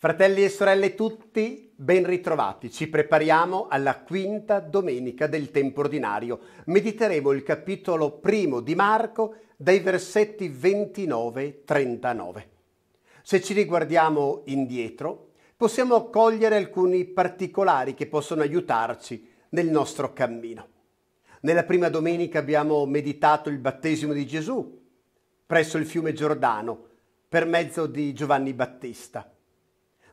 Fratelli e sorelle tutti, ben ritrovati. Ci prepariamo alla quinta domenica del tempo ordinario. Mediteremo il capitolo primo di Marco dai versetti 29 39. Se ci riguardiamo indietro, possiamo cogliere alcuni particolari che possono aiutarci nel nostro cammino. Nella prima domenica abbiamo meditato il battesimo di Gesù presso il fiume Giordano per mezzo di Giovanni Battista.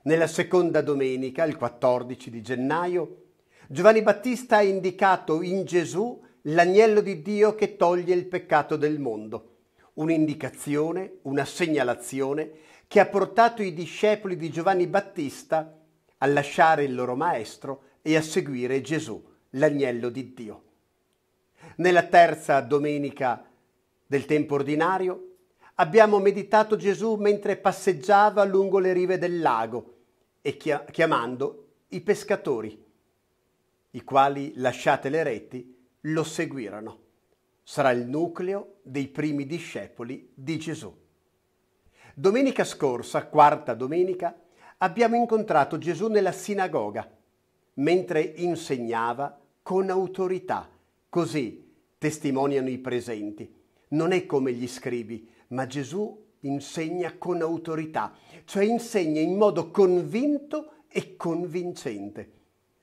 Nella seconda domenica, il 14 di gennaio, Giovanni Battista ha indicato in Gesù l'agnello di Dio che toglie il peccato del mondo. Un'indicazione, una segnalazione che ha portato i discepoli di Giovanni Battista a lasciare il loro maestro e a seguire Gesù, l'agnello di Dio. Nella terza domenica del tempo ordinario abbiamo meditato Gesù mentre passeggiava lungo le rive del lago e chiamando i pescatori, i quali, lasciate le reti, lo seguirono. Sarà il nucleo dei primi discepoli di Gesù. Domenica scorsa, quarta domenica, abbiamo incontrato Gesù nella sinagoga, mentre insegnava con autorità, così testimoniano i presenti. Non è come gli scribi, ma Gesù insegna con autorità, cioè insegna in modo convinto e convincente,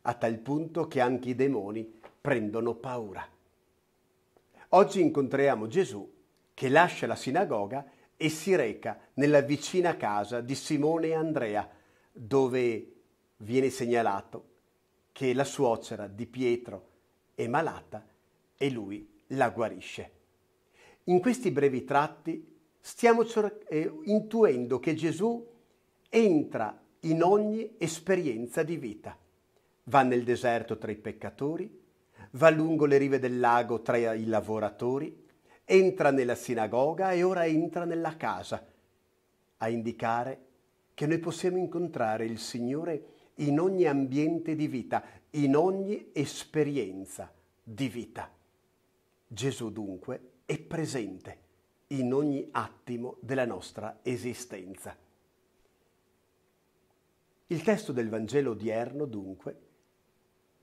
a tal punto che anche i demoni prendono paura. Oggi incontriamo Gesù che lascia la sinagoga e si reca nella vicina casa di Simone e Andrea, dove viene segnalato che la suocera di Pietro è malata e lui la guarisce. In questi brevi tratti stiamo eh, intuendo che Gesù entra in ogni esperienza di vita. Va nel deserto tra i peccatori, va lungo le rive del lago tra i lavoratori, entra nella sinagoga e ora entra nella casa, a indicare che noi possiamo incontrare il Signore in ogni ambiente di vita, in ogni esperienza di vita. Gesù dunque è presente in ogni attimo della nostra esistenza. Il testo del Vangelo odierno, dunque,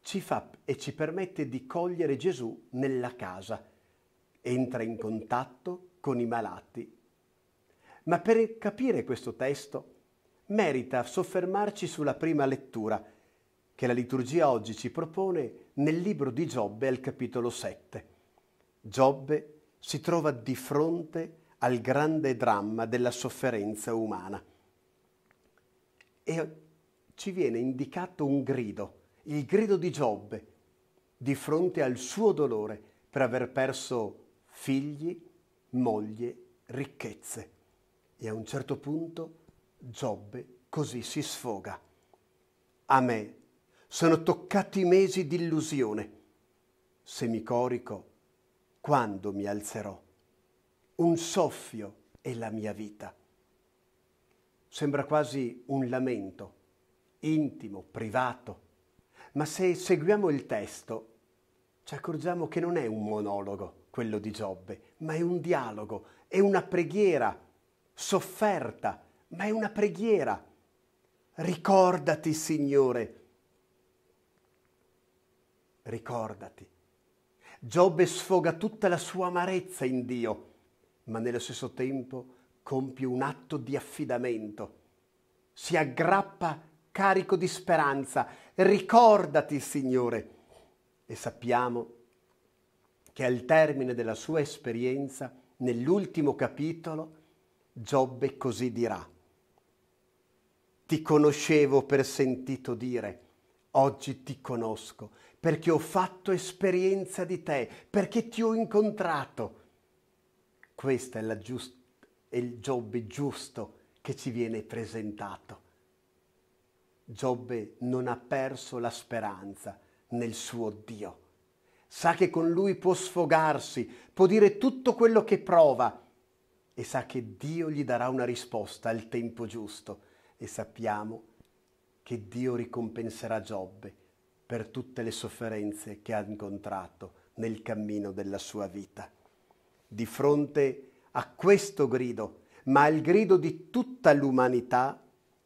ci fa e ci permette di cogliere Gesù nella casa, entra in contatto con i malati. Ma per capire questo testo merita soffermarci sulla prima lettura che la liturgia oggi ci propone nel libro di Giobbe al capitolo 7. Giobbe si trova di fronte al grande dramma della sofferenza umana. E ci viene indicato un grido, il grido di Giobbe, di fronte al suo dolore per aver perso figli, moglie, ricchezze. E a un certo punto Giobbe così si sfoga. A me sono toccati mesi di illusione. Semicorico quando mi alzerò. Un soffio è la mia vita. Sembra quasi un lamento, intimo, privato, ma se seguiamo il testo ci accorgiamo che non è un monologo quello di Giobbe, ma è un dialogo, è una preghiera sofferta, ma è una preghiera. Ricordati, Signore, ricordati. Giobbe sfoga tutta la sua amarezza in Dio, ma nello stesso tempo compie un atto di affidamento. Si aggrappa carico di speranza. Ricordati, Signore. E sappiamo che al termine della sua esperienza, nell'ultimo capitolo, Giobbe così dirà. Ti conoscevo per sentito dire Oggi ti conosco perché ho fatto esperienza di te, perché ti ho incontrato. Questo è, giust- è il Giobbe giusto che ci viene presentato. Giobbe non ha perso la speranza nel suo Dio. Sa che con lui può sfogarsi, può dire tutto quello che prova e sa che Dio gli darà una risposta al tempo giusto. E sappiamo che che Dio ricompenserà Giobbe per tutte le sofferenze che ha incontrato nel cammino della sua vita. Di fronte a questo grido, ma al grido di tutta l'umanità,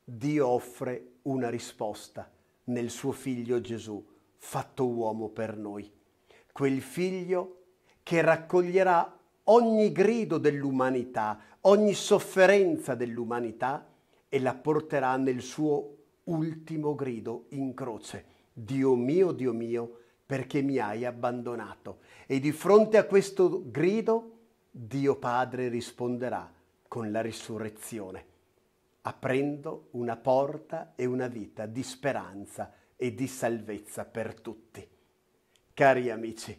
Dio offre una risposta nel suo figlio Gesù, fatto uomo per noi. Quel figlio che raccoglierà ogni grido dell'umanità, ogni sofferenza dell'umanità e la porterà nel suo ultimo grido in croce, Dio mio, Dio mio, perché mi hai abbandonato. E di fronte a questo grido Dio Padre risponderà con la risurrezione. Aprendo una porta e una vita di speranza e di salvezza per tutti. Cari amici,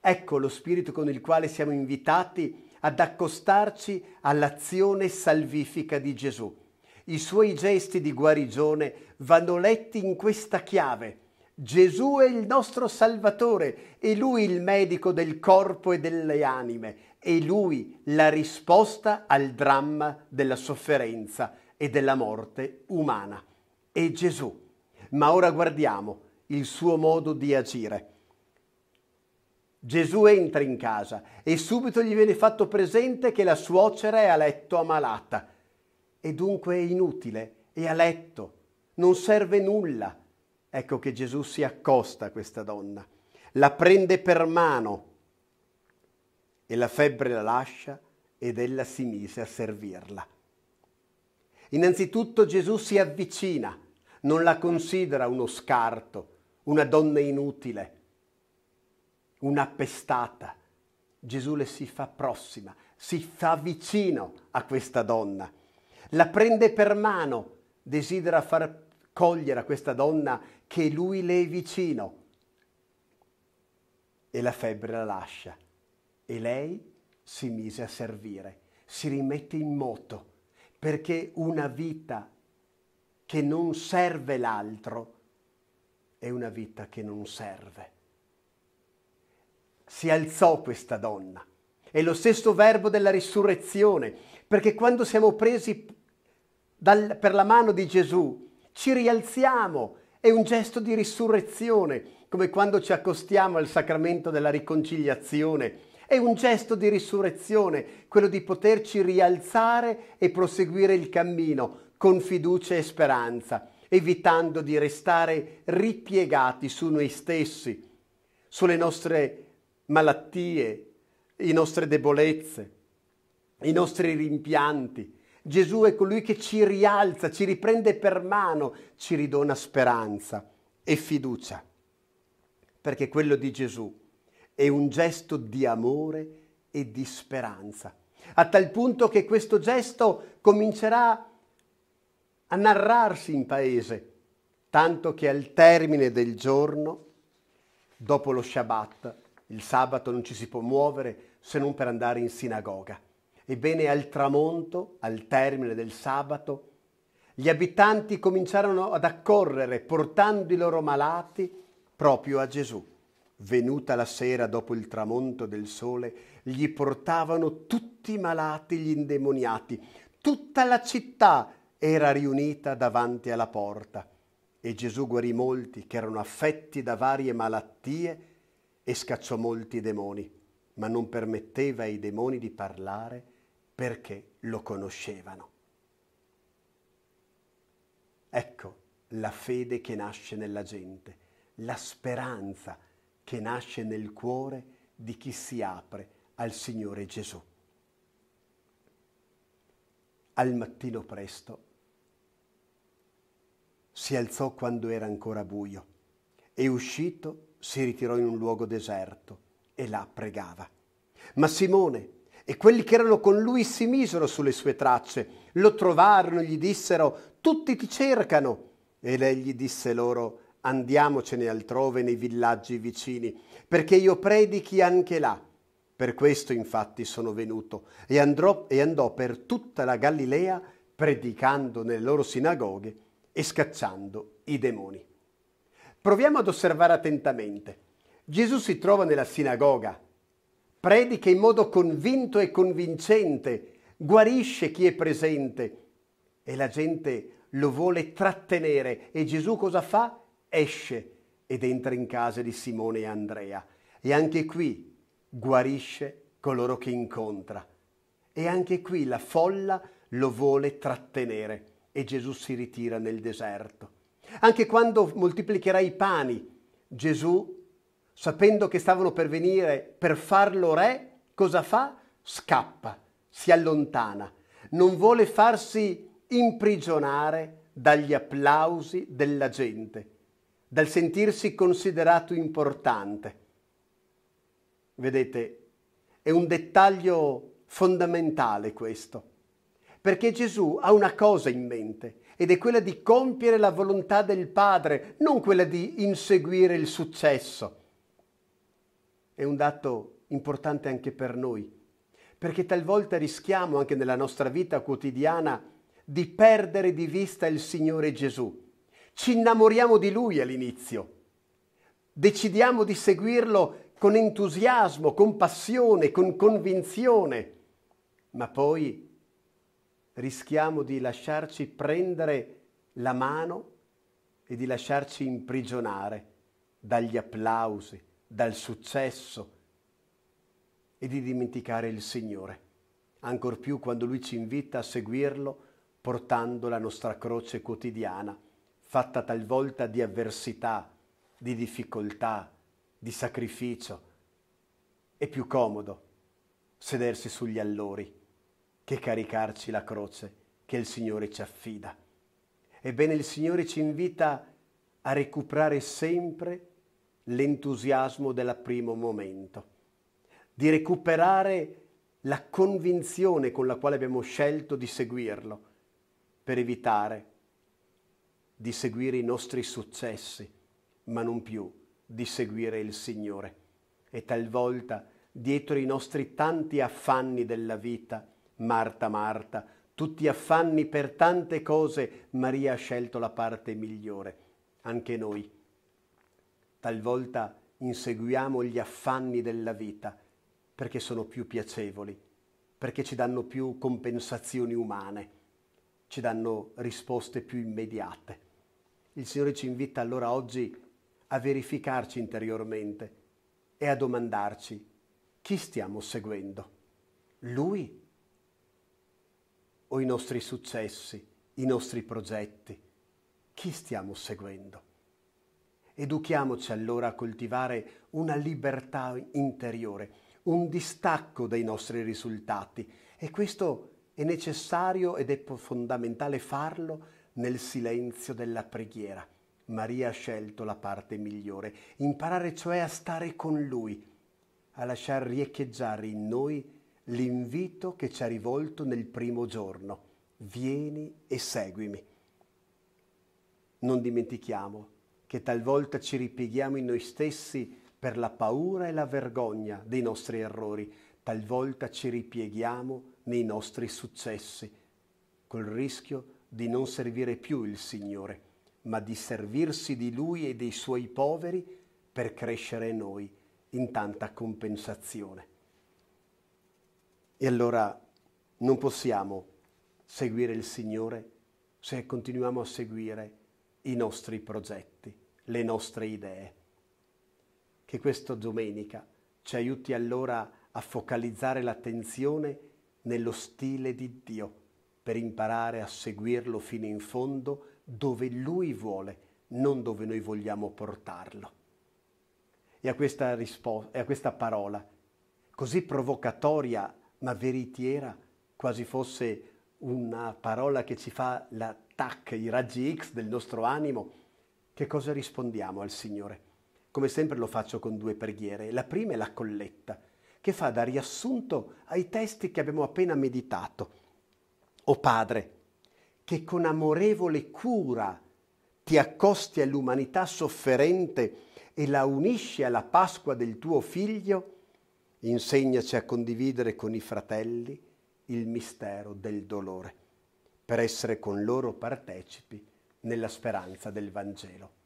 ecco lo spirito con il quale siamo invitati ad accostarci all'azione salvifica di Gesù i suoi gesti di guarigione vanno letti in questa chiave. Gesù è il nostro Salvatore, è Lui il medico del corpo e delle anime, è Lui la risposta al dramma della sofferenza e della morte umana. È Gesù. Ma ora guardiamo il suo modo di agire. Gesù entra in casa e subito gli viene fatto presente che la suocera è a letto ammalata e dunque è inutile, è a letto, non serve nulla. Ecco che Gesù si accosta a questa donna, la prende per mano e la febbre la lascia ed ella si mise a servirla. Innanzitutto Gesù si avvicina, non la considera uno scarto, una donna inutile, una pestata. Gesù le si fa prossima, si fa vicino a questa donna la prende per mano, desidera far cogliere a questa donna che lui le è vicino e la febbre la lascia e lei si mise a servire, si rimette in moto perché una vita che non serve l'altro è una vita che non serve. Si alzò questa donna. È lo stesso verbo della risurrezione perché quando siamo presi dal, per la mano di Gesù, ci rialziamo, è un gesto di risurrezione, come quando ci accostiamo al sacramento della riconciliazione. È un gesto di risurrezione, quello di poterci rialzare e proseguire il cammino con fiducia e speranza, evitando di restare ripiegati su noi stessi, sulle nostre malattie, le nostre debolezze i nostri rimpianti. Gesù è colui che ci rialza, ci riprende per mano, ci ridona speranza e fiducia. Perché quello di Gesù è un gesto di amore e di speranza. A tal punto che questo gesto comincerà a narrarsi in paese, tanto che al termine del giorno, dopo lo Shabbat, il sabato non ci si può muovere se non per andare in sinagoga. Ebbene al tramonto, al termine del sabato, gli abitanti cominciarono ad accorrere portando i loro malati proprio a Gesù. Venuta la sera dopo il tramonto del sole, gli portavano tutti i malati, gli indemoniati. Tutta la città era riunita davanti alla porta e Gesù guarì molti che erano affetti da varie malattie e scacciò molti demoni, ma non permetteva ai demoni di parlare perché lo conoscevano. Ecco la fede che nasce nella gente, la speranza che nasce nel cuore di chi si apre al Signore Gesù. Al mattino presto si alzò quando era ancora buio e uscito si ritirò in un luogo deserto e là pregava. Ma Simone, e quelli che erano con lui si misero sulle sue tracce, lo trovarono gli dissero, tutti ti cercano. E lei gli disse loro, andiamocene altrove nei villaggi vicini, perché io predichi anche là. Per questo infatti sono venuto e, andrò, e andò per tutta la Galilea predicando nelle loro sinagoghe e scacciando i demoni. Proviamo ad osservare attentamente. Gesù si trova nella sinagoga, predica in modo convinto e convincente, guarisce chi è presente e la gente lo vuole trattenere e Gesù cosa fa? Esce ed entra in casa di Simone e Andrea e anche qui guarisce coloro che incontra e anche qui la folla lo vuole trattenere e Gesù si ritira nel deserto. Anche quando moltiplicherà i pani, Gesù sapendo che stavano per venire per farlo re, cosa fa? Scappa, si allontana, non vuole farsi imprigionare dagli applausi della gente, dal sentirsi considerato importante. Vedete, è un dettaglio fondamentale questo, perché Gesù ha una cosa in mente ed è quella di compiere la volontà del Padre, non quella di inseguire il successo è un dato importante anche per noi, perché talvolta rischiamo anche nella nostra vita quotidiana di perdere di vista il Signore Gesù. Ci innamoriamo di Lui all'inizio, decidiamo di seguirlo con entusiasmo, con passione, con convinzione, ma poi rischiamo di lasciarci prendere la mano e di lasciarci imprigionare dagli applausi, dal successo e di dimenticare il Signore, ancor più quando Lui ci invita a seguirlo portando la nostra croce quotidiana, fatta talvolta di avversità, di difficoltà, di sacrificio. È più comodo sedersi sugli allori che caricarci la croce che il Signore ci affida. Ebbene il Signore ci invita a recuperare sempre l'entusiasmo del primo momento, di recuperare la convinzione con la quale abbiamo scelto di seguirlo, per evitare di seguire i nostri successi, ma non più di seguire il Signore. E talvolta, dietro i nostri tanti affanni della vita, Marta, Marta, tutti affanni per tante cose, Maria ha scelto la parte migliore. Anche noi Talvolta inseguiamo gli affanni della vita perché sono più piacevoli, perché ci danno più compensazioni umane, ci danno risposte più immediate. Il Signore ci invita allora oggi a verificarci interiormente e a domandarci chi stiamo seguendo, Lui o i nostri successi, i nostri progetti, chi stiamo seguendo? Educhiamoci allora a coltivare una libertà interiore, un distacco dai nostri risultati e questo è necessario ed è fondamentale farlo nel silenzio della preghiera. Maria ha scelto la parte migliore, imparare cioè a stare con Lui, a lasciar riecheggiare in noi l'invito che ci ha rivolto nel primo giorno. Vieni e seguimi. Non dimentichiamo che talvolta ci ripieghiamo in noi stessi per la paura e la vergogna dei nostri errori, talvolta ci ripieghiamo nei nostri successi, col rischio di non servire più il Signore, ma di servirsi di Lui e dei Suoi poveri per crescere noi in tanta compensazione. E allora non possiamo seguire il Signore se continuiamo a seguire i nostri progetti le nostre idee. Che questa domenica ci aiuti allora a focalizzare l'attenzione nello stile di Dio per imparare a seguirlo fino in fondo dove Lui vuole, non dove noi vogliamo portarlo. E a questa, rispo- e a questa parola, così provocatoria ma veritiera, quasi fosse una parola che ci fa l'attacco, i raggi X del nostro animo, che cosa rispondiamo al Signore? Come sempre lo faccio con due preghiere. La prima è la colletta, che fa da riassunto ai testi che abbiamo appena meditato. O Padre, che con amorevole cura ti accosti all'umanità sofferente e la unisci alla Pasqua del tuo Figlio, insegnaci a condividere con i fratelli il mistero del dolore, per essere con loro partecipi nella speranza del Vangelo.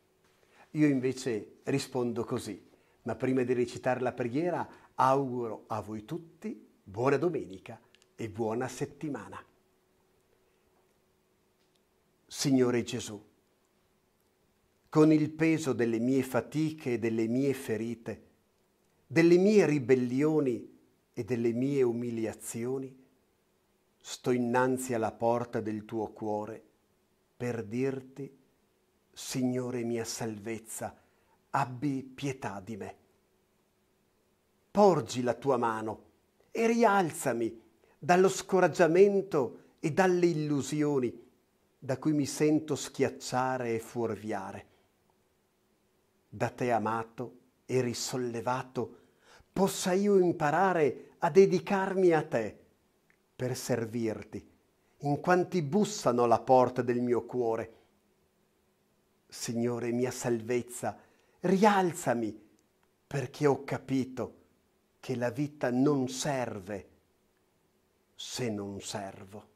Io invece rispondo così, ma prima di recitare la preghiera auguro a voi tutti buona domenica e buona settimana. Signore Gesù, con il peso delle mie fatiche e delle mie ferite, delle mie ribellioni e delle mie umiliazioni, sto innanzi alla porta del tuo cuore per dirti, Signore mia salvezza, abbi pietà di me. Porgi la tua mano e rialzami dallo scoraggiamento e dalle illusioni da cui mi sento schiacciare e fuorviare. Da te amato e risollevato, possa io imparare a dedicarmi a te per servirti in quanti bussano alla porta del mio cuore. Signore mia salvezza, rialzami, perché ho capito che la vita non serve se non servo.